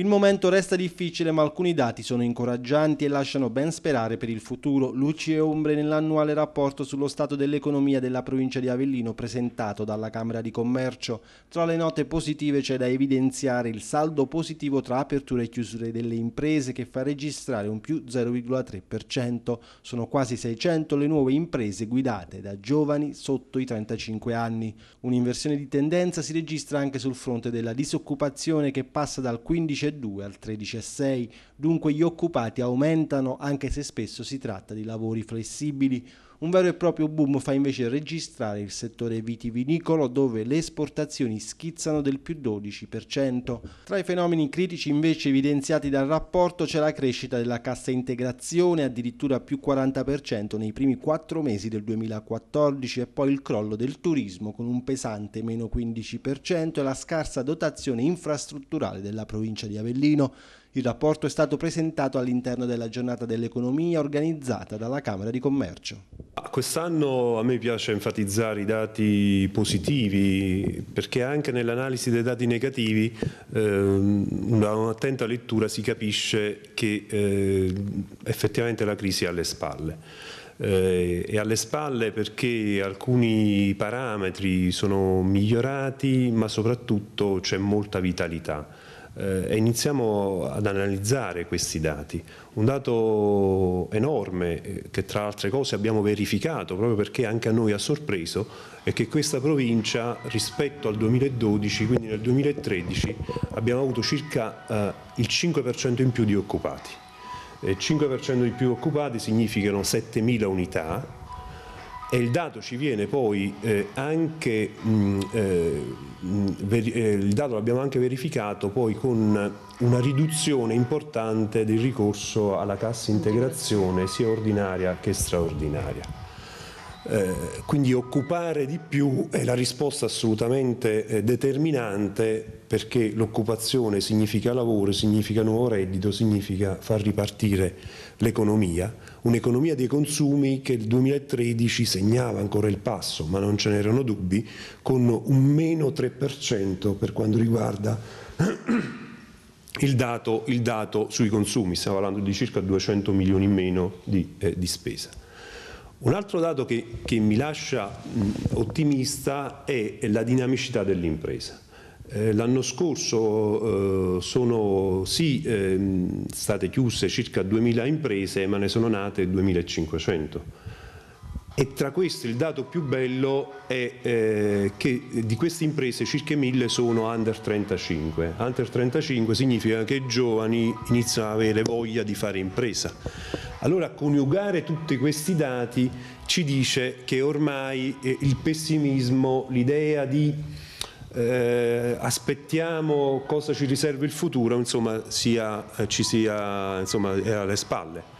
Il momento resta difficile ma alcuni dati sono incoraggianti e lasciano ben sperare per il futuro, luci e ombre nell'annuale rapporto sullo stato dell'economia della provincia di Avellino presentato dalla Camera di Commercio. Tra le note positive c'è da evidenziare il saldo positivo tra aperture e chiusure delle imprese che fa registrare un più 0,3%. Sono quasi 600 le nuove imprese guidate da giovani sotto i 35 anni. Un'inversione di tendenza si registra anche sul fronte della disoccupazione che passa dal 15 13,2 al 13,6, dunque gli occupati aumentano anche se spesso si tratta di lavori flessibili un vero e proprio boom fa invece registrare il settore vitivinicolo dove le esportazioni schizzano del più 12%. Tra i fenomeni critici invece evidenziati dal rapporto c'è la crescita della cassa integrazione addirittura più 40% nei primi 4 mesi del 2014 e poi il crollo del turismo con un pesante meno 15% e la scarsa dotazione infrastrutturale della provincia di Avellino. Il rapporto è stato presentato all'interno della giornata dell'economia organizzata dalla Camera di Commercio quest'anno a me piace enfatizzare i dati positivi perché anche nell'analisi dei dati negativi ehm, da un'attenta lettura si capisce che eh, effettivamente la crisi è alle spalle. Eh, è alle spalle perché alcuni parametri sono migliorati ma soprattutto c'è molta vitalità. Eh, e iniziamo ad analizzare questi dati. Un dato enorme eh, che tra altre cose abbiamo verificato proprio perché anche a noi ha sorpreso è che questa provincia rispetto al 2012, quindi nel 2013, abbiamo avuto circa eh, il 5% in più di occupati. Il 5% di più occupati significano 7.000 unità e il dato ci viene poi anche Mm, eh, il dato l'abbiamo anche verificato poi con una riduzione importante del ricorso alla cassa integrazione sia ordinaria che straordinaria. Eh, quindi occupare di più è la risposta assolutamente eh, determinante perché l'occupazione significa lavoro, significa nuovo reddito, significa far ripartire l'economia un'economia dei consumi che il 2013 segnava ancora il passo, ma non ce n'erano dubbi, con un meno 3% per quanto riguarda il dato, il dato, sui consumi, stiamo parlando di circa 200 milioni in meno di, eh, di spesa. Un altro dato che, che mi lascia mh, ottimista è la dinamicità dell'impresa. Eh, l'anno scorso eh, sono sì, ehm, state chiuse circa 2.000 imprese ma ne sono nate 2.500 e tra questi il dato più bello è eh, che di queste imprese circa 1.000 sono under 35. Under 35 significa che i giovani iniziano ad avere voglia di fare impresa. Allora coniugare tutti questi dati ci dice che ormai il pessimismo, l'idea di eh, aspettiamo cosa ci riserva il futuro, insomma, sia, eh, ci sia insomma, alle spalle.